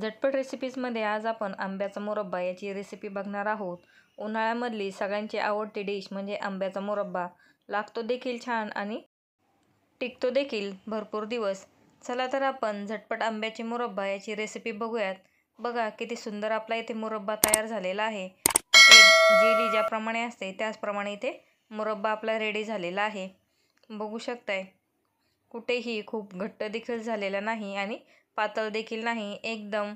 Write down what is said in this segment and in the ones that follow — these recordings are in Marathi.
झटपट रेसिपीजमध्ये आज आपण आंब्याचा मुरब्बा याची रेसिपी बघणार आहोत उन्हाळ्यामधली सगळ्यांची आवडती डिश म्हणजे आंब्याचा मुरब्बा लागतो देखील छान आणि टिकतो देखील भरपूर दिवस चला तर आपण झटपट आंब्याची मुरब्बा याची रेसिपी बघूयात बघा किती सुंदर आपला इथे मुरब्बा तयार झालेला आहे जेली ज्याप्रमाणे असते त्याचप्रमाणे इथे मुरब्बा आपला रेडी झालेला आहे बघू शकताय कुठेही खूप घट्ट देखील झालेला नाही आणि पातळ देखील नाही एकदम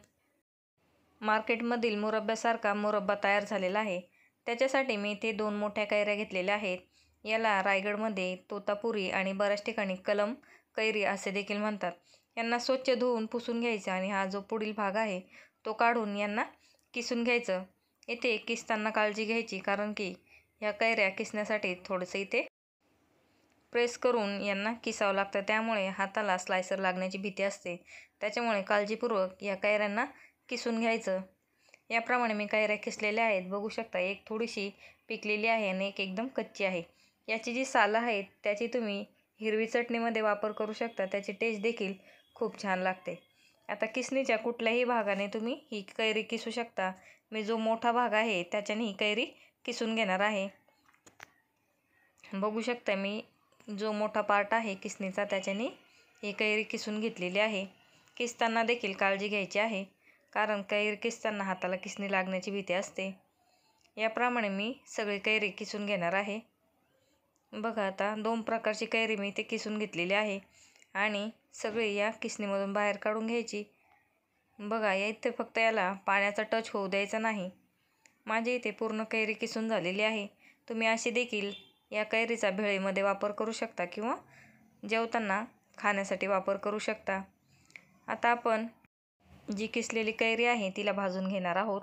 मार्केटमधील मुरब्ब्यासारखा मुरब्बा तयार झालेला आहे त्याच्यासाठी मी इथे दोन मोठ्या कैऱ्या घेतलेल्या आहेत याला रायगडमध्ये तोतापुरी आणि बऱ्याच ठिकाणी कलम कैरी असे देखील म्हणतात यांना स्वच्छ धुवून पुसून घ्यायचं आणि हा जो पुढील भाग आहे तो काढून यांना किसून घ्यायचं इथे किसताना काळजी घ्यायची कारण की ह्या कैऱ्या किसण्यासाठी थोडंसं इथे प्रेस करून यांना किसावं लागतं त्यामुळे हाताला स्लायसर लागण्याची भीती असते त्याच्यामुळे काळजीपूर्वक या कायऱ्यांना किसून घ्यायचं याप्रमाणे मी कायऱ्या किसलेल्या आहेत बघू शकता एक थोडीशी पिकलेली आहे आणि एक एकदम कच्ची आहे याची जी साल आहेत त्याची तुम्ही हिरवी चटणीमध्ये वापर करू शकता त्याची टेस्ट देखील खूप छान लागते आता किसणीच्या कुठल्याही भागाने तुम्ही ही कैरी किसू शकता मी जो मोठा भाग आहे त्याच्याने ही कैरी किसून घेणार आहे बघू शकता मी जो मोठा पार्ट आहे किसनीचा त्याच्याने ही कैरी किसून घेतलेली आहे किसताना देखील काळजी घ्यायची आहे कारण कैरी किसताना हाताला किसणी लागण्याची भीती असते याप्रमाणे मी सगळी कैरी किसून घेणार आहे बघा आता दोन प्रकारची कैरी मी ते किसून घेतलेली आहे आणि सगळी या किसनीमधून बाहेर काढून घ्यायची बघा या इथे फक्त याला पाण्याचा टच होऊ द्यायचा नाही माझी इथे पूर्ण कैरी किसून झालेली आहे तुम्ही अशी देखील या कैरीचा भेळीमध्ये वापर करू शकता किंवा जेवताना खाण्यासाठी वापर करू शकता आता आपण जी किसलेली कैरी आहे तिला भाजून घेणार आहोत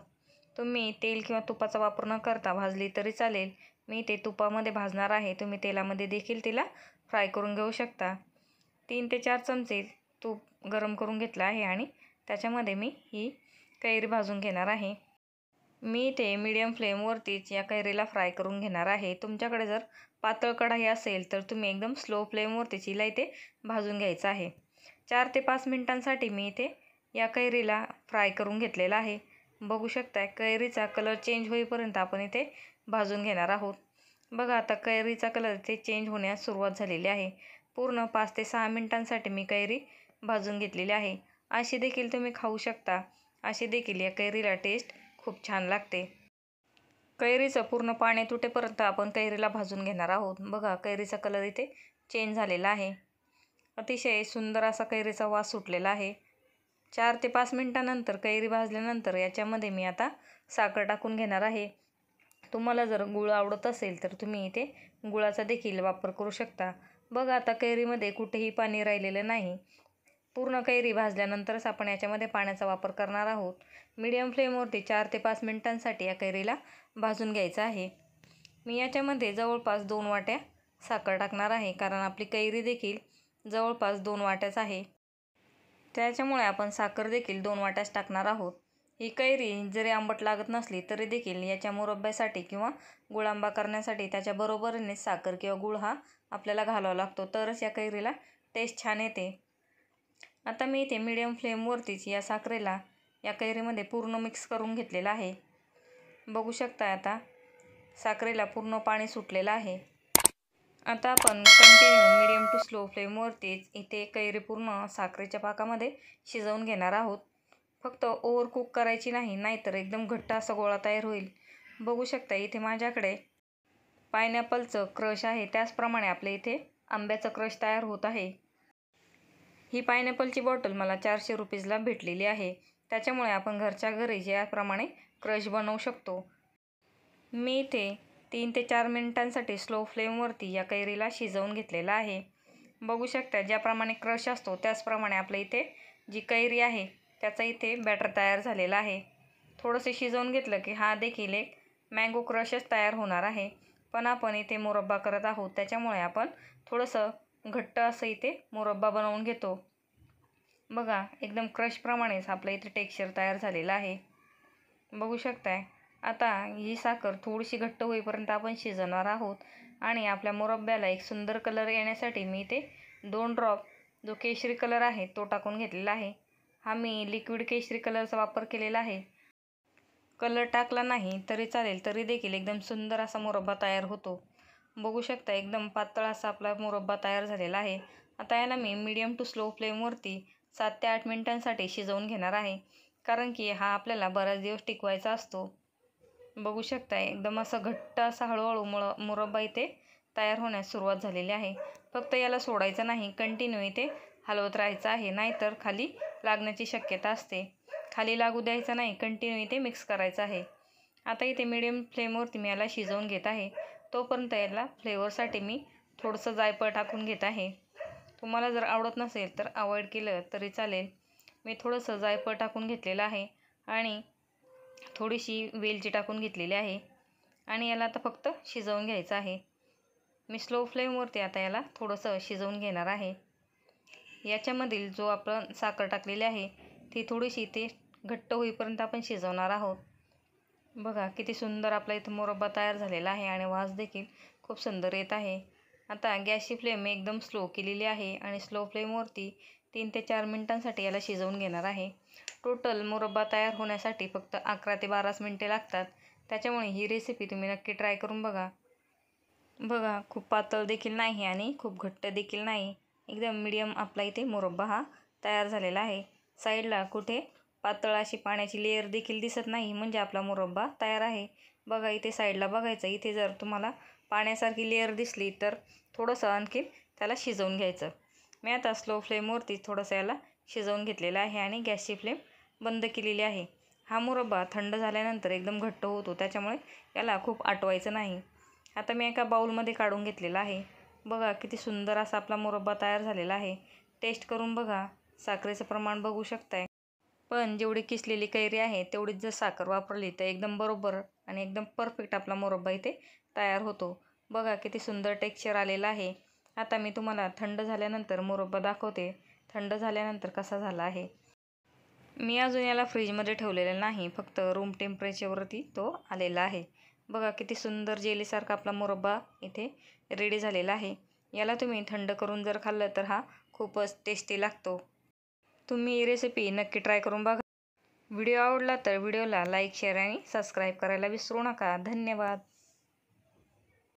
तुम्ही तेल किंवा तुपाचा वापर न करता भाजली तरी चालेल मी ते तुपामध्ये भाजणार आहे तुम्ही तेलामध्ये देखील तिला फ्राय करून घेऊ शकता तीन ते चार चमचे तूप गरम करून घेतलं आहे आणि त्याच्यामध्ये मी ही कैरी भाजून घेणार आहे मी इथे मीडियम फ्लेमवरतीच या कैरीला फ्राय करून घेणार आहे तुमच्याकडे जर पातळ कढाई असेल तर तुम्ही एकदम स्लो फ्लेमवरतीच हिला इथे भाजून घ्यायचं आहे चार ते पाच मिनिटांसाठी मी इथे या कैरीला फ्राय करून घेतलेला आहे बघू शकता कैरीचा कलर चेंज होईपर्यंत आपण इथे भाजून घेणार आहोत बघा आता कैरीचा कलर इथे चेंज होण्यास सुरुवात झालेली आहे पूर्ण पाच ते सहा मिनिटांसाठी मी कैरी भाजून घेतलेली आहे अशी देखील तुम्ही खाऊ शकता अशी देखील या कैरीला टेस्ट खूप छान लागते कैरीचं पूर्ण पाणी तुटेपर्यंत आपण कैरीला भाजून घेणार आहोत बघा कैरीचा कलर इथे चेंज झालेला आहे अतिशय सुंदर असा कैरीचा वास सुटलेला आहे चार ते पाच मिनटानंतर कैरी भाजल्यानंतर याच्यामध्ये मी आता साखर टाकून घेणार आहे तुम्हाला जर गुळ आवडत असेल तर तुम्ही इथे गुळाचा देखील वापर करू शकता बघा आता कैरीमध्ये कुठेही पाणी राहिलेलं नाही पूर्ण कैरी भाजल्यानंतरच आपण याच्यामध्ये पाण्याचा वापर करणार आहोत मीडियम फ्लेमवरती चार ते पाच मिनटांसाठी या कैरीला भाजून घ्यायचं आहे मी याच्यामध्ये जवळपास दोन वाट्या साखर टाकणार आहे कारण आपली कैरी देखील जवळपास दोन वाट्याच आहे त्याच्यामुळे आपण साखर देखील दोन वाट्याच टाकणार आहोत ही कैरी जरी आंबट लागत नसली तरी देखील याच्या मुरब्ब्यासाठी किंवा गुळांबा करण्यासाठी त्याच्याबरोबरीने साखर किंवा गुळ हा आपल्याला घालावा लागतो तरच या कैरीला टेस्ट छान येते आता मी इथे मीडियम फ्लेमवरतीच या साखरेला या कैरीमध्ये पूर्ण मिक्स करून घेतलेला आहे बघू शकता आता साखरेला पूर्ण पाणी सुटलेलं आहे आता आपण कंटिन्यू मिडियम टू स्लो फ्लेमवरतीच इथे कैरी पूर्ण साखरेच्या पाकामध्ये शिजवून घेणार आहोत फक्त ओव्हर कुक करायची नाही नाहीतर एकदम घट्ट असा गोळा तयार होईल बघू शकता इथे माझ्याकडे पायनॅपलचं क्रश आहे त्याचप्रमाणे आपल्या इथे आंब्याचं क्रश तयार होत आहे ही पायनॅपलची बॉटल मला चारशे रुपीजला भेटलेली आहे त्याच्यामुळे आपण घरच्या घरी ज्याप्रमाणे क्रश बनवू शकतो मी इथे तीन ते चार मिनिटांसाठी स्लो फ्लेमवरती या कैरीला शिजवून घेतलेला आहे बघू शकता ज्याप्रमाणे क्रश असतो त्याचप्रमाणे आपल्या इथे जी कैरी आहे त्याचा इथे बॅटर तयार झालेला आहे थोडंसं शिजवून घेतलं की हा देखील एक मँगो क्रशच तयार होणार आहे पण आपण इथे मुरब्बा करत आहोत त्याच्यामुळे आपण थोडंसं घट्ट असं इथे मुरब्बा बनवून घेतो बघा एकदम क्रशप्रमाणेच आपलं इथे टेक्स्चर तयार झालेलं आहे बघू शकताय आता ही साखर थोडीशी घट्ट होईपर्यंत आपण शिजवणार आहोत आणि आपल्या मुरब्ब्याला एक सुंदर कलर येण्यासाठी मी इथे दोन ड्रॉप जो केशरी कलर आहे तो टाकून घेतलेला आहे हा मी लिक्विड केशरी कलरचा वापर केलेला आहे कलर टाकला नाही तरी चालेल तरी देखील एकदम सुंदर असा मुरब्बा तयार होतो बघू शकता एकदम पातळ असा आपला मुरब्बा तयार झालेला आहे आता याला मी मीडियम टू स्लो फ्लेमवरती सात ते आठ मिनटांसाठी शिजवून घेणार आहे कारण की हा आपल्याला बराच दिवस टिकवायचा असतो बघू शकता एकदम असं घट्ट असा हळूहळू मुळ मुरब्बा इथे तयार होण्यास सुरुवात झालेली आहे फक्त याला सोडायचं नाही कंटिन्यू इथे हलवत राहायचं आहे नाहीतर खाली लागण्याची शक्यता असते खाली लागू द्यायचं नाही कंटिन्यू इथे मिक्स करायचं आहे आता इथे मीडियम फ्लेमवरती मी याला शिजवून घेत आहे तोपर्यंत याला फ्लेवरसाठी मी थोडंसं जायफळ टाकून घेत आहे तुम्हाला जर आवडत नसेल तर अवॉइड केलं तरी चालेल मी थोडंसं जायफळ टाकून घेतलेलं आहे आणि थोडीशी वेलची टाकून घेतलेली आहे आणि याला आता फक्त शिजवून घ्यायचं आहे मी स्लो फ्लेमवरती आता याला थोडंसं शिजवून घेणार आहे याच्यामधील जो आपण साखर टाकलेली आहे ती थोडीशी ते घट्ट होईपर्यंत आपण शिजवणार आहोत बघा किती सुंदर आपला इथं मुरब्बा तयार झालेला आहे आणि वास देखील खूप सुंदर येत आहे आता गॅसची फ्लेम मी एकदम स्लो केलेली आहे आणि स्लो फ्लेमवरती तीन ते चार मिनटांसाठी याला शिजवून घेणार आहे टोटल मुरब्बा तयार होण्यासाठी फक्त अकरा ते बाराच मिनटे लागतात त्याच्यामुळे ही रेसिपी तुम्ही नक्की ट्राय करून बघा बघा खूप पातळ देखील नाही आणि खूप घट्ट देखील नाही एकदम मिडियम आपला इथे मुरब्बा हा तयार झालेला आहे साईडला कुठे पातळ अशी पाण्याची लेअर देखील दिसत नाही म्हणजे आपला मुरब्बा तयार आहे बघा इथे साईडला बघायचं इथे जर तुम्हाला पाण्यासारखी लेअर दिसली तर थोडंसं आणखी त्याला शिजवून घ्यायचं मी आता स्लो फ्लेमवरती थोडंसं याला शिजवून घेतलेलं आहे आणि गॅसची फ्लेम बंद केलेली आहे हा मुरब्बा थंड झाल्यानंतर एकदम घट्ट होतो त्याच्यामुळे याला खूप आटवायचं नाही आता मी एका बाउलमध्ये काढून घेतलेला आहे बघा किती सुंदर असा आपला मुरब्बा तयार झालेला आहे टेस्ट करून बघा साखरेचं प्रमाण बघू शकताय पण जेवढी किसलेली कैरी आहे तेवढीच जर साखर वापरली तर एकदम बरोबर आणि एकदम परफेक्ट आपला मोरब्बा इथे तयार होतो बघा किती सुंदर टेक्स्चर आलेला आहे आता मी तुम्हाला थंड झाल्यानंतर मोरब्बा दाखवते थंड झाल्यानंतर कसा झाला आहे मी अजून याला फ्रीजमध्ये ठेवलेला नाही फक्त रूम टेम्परेचरवरती तो आलेला आहे बघा किती सुंदर जेलीसारखा आपला मोरब्बा इथे रेडी झालेला आहे याला तुम्ही थंड करून जर खाल्लं तर हा खूपच टेस्टी लागतो तुम्ही ही रेसिपी नक्की ट्राय करून बघा व्हिडिओ आवडला तर व्हिडिओला लाईक शेअर आणि सबस्क्राईब करायला विसरू नका धन्यवाद